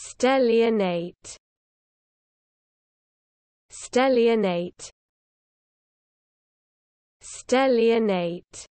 Stellionate Stellionate Stellionate